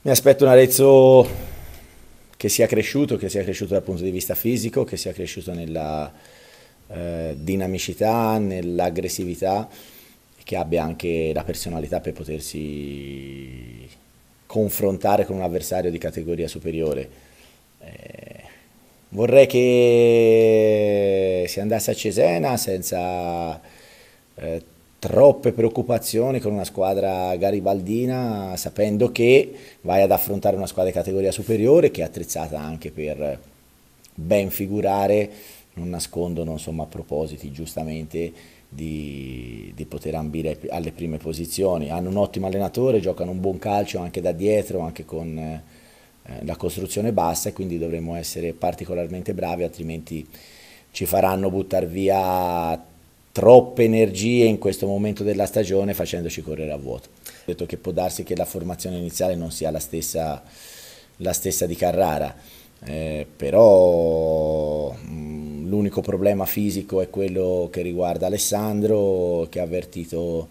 Mi aspetto un Arezzo che sia cresciuto, che sia cresciuto dal punto di vista fisico, che sia cresciuto nella eh, dinamicità, nell'aggressività, che abbia anche la personalità per potersi confrontare con un avversario di categoria superiore. Eh, vorrei che si andasse a Cesena senza... Eh, troppe preoccupazioni con una squadra garibaldina, sapendo che vai ad affrontare una squadra di categoria superiore che è attrezzata anche per ben figurare, non nascondono insomma, propositi giustamente di, di, poter ambire alle prime posizioni. Hanno un ottimo allenatore, giocano un buon calcio anche da dietro, anche con eh, la costruzione bassa e quindi dovremmo essere particolarmente bravi, altrimenti ci faranno buttare via troppe energie in questo momento della stagione facendoci correre a vuoto. Ho detto che può darsi che la formazione iniziale non sia la stessa, la stessa di Carrara, eh, però mm, l'unico problema fisico è quello che riguarda Alessandro che ha avvertito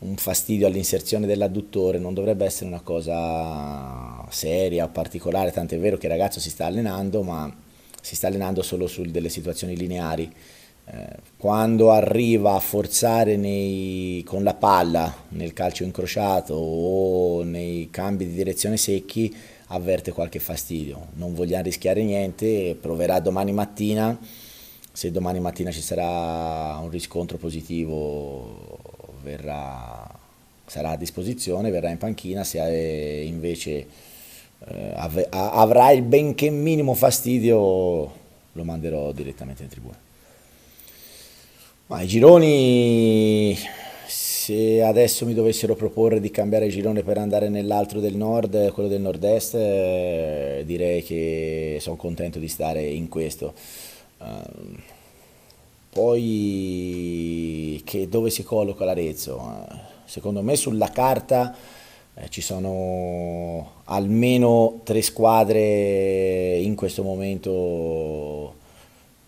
un fastidio all'inserzione dell'adduttore, non dovrebbe essere una cosa seria o particolare, tant'è vero che il ragazzo si sta allenando, ma si sta allenando solo su delle situazioni lineari eh, quando arriva a forzare nei, con la palla nel calcio incrociato o nei cambi di direzione secchi avverte qualche fastidio. Non vogliamo rischiare niente, proverà domani mattina, se domani mattina ci sarà un riscontro positivo verrà, sarà a disposizione, verrà in panchina, se eh, invece eh, av- avrà il benché minimo fastidio lo manderò direttamente in tribuna. Ma i gironi, se adesso mi dovessero proporre di cambiare girone per andare nell'altro del nord, quello del nord-est, eh, direi che sono contento di stare in questo. Ehm, poi che dove si colloca l'Arezzo? Eh, secondo me sulla carta eh, ci sono almeno tre squadre in questo momento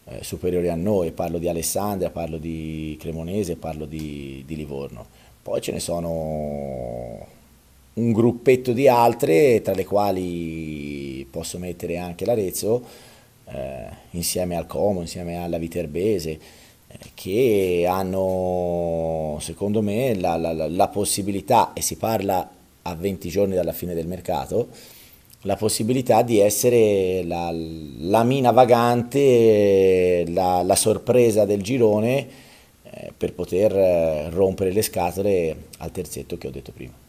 eh, superiori a noi, parlo di Alessandria, parlo di Cremonese, parlo di, di Livorno. Poi ce ne sono un gruppetto di altre, tra le quali posso mettere anche l'Arezzo, eh, insieme al Como, insieme alla Viterbese, eh, che hanno, secondo me, la, la, la possibilità, e si parla a 20 giorni dalla fine del mercato, la possibilità di essere la, la mina vagante, la, la, sorpresa del girone eh, per poter eh, rompere le scatole al terzetto che ho detto prima.